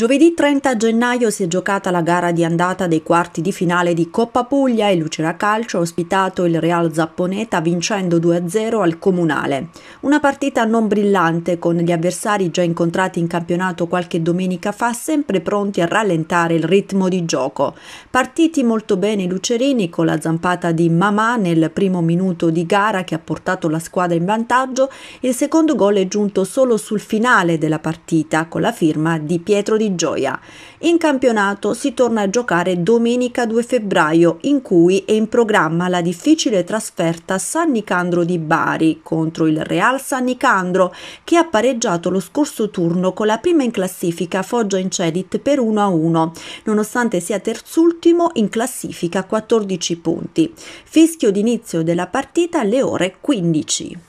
Giovedì 30 gennaio si è giocata la gara di andata dei quarti di finale di Coppa Puglia e Lucera Calcio ha ospitato il Real Zapponeta vincendo 2-0 al Comunale. Una partita non brillante con gli avversari già incontrati in campionato qualche domenica fa sempre pronti a rallentare il ritmo di gioco. Partiti molto bene i lucerini con la zampata di Mamà nel primo minuto di gara che ha portato la squadra in vantaggio, il secondo gol è giunto solo sul finale della partita con la firma di Pietro Di gioia. In campionato si torna a giocare domenica 2 febbraio, in cui è in programma la difficile trasferta San Nicandro di Bari contro il Real San Nicandro, che ha pareggiato lo scorso turno con la prima in classifica Foggia in Cedit per 1-1, nonostante sia terzultimo in classifica 14 punti. Fischio d'inizio della partita alle ore 15.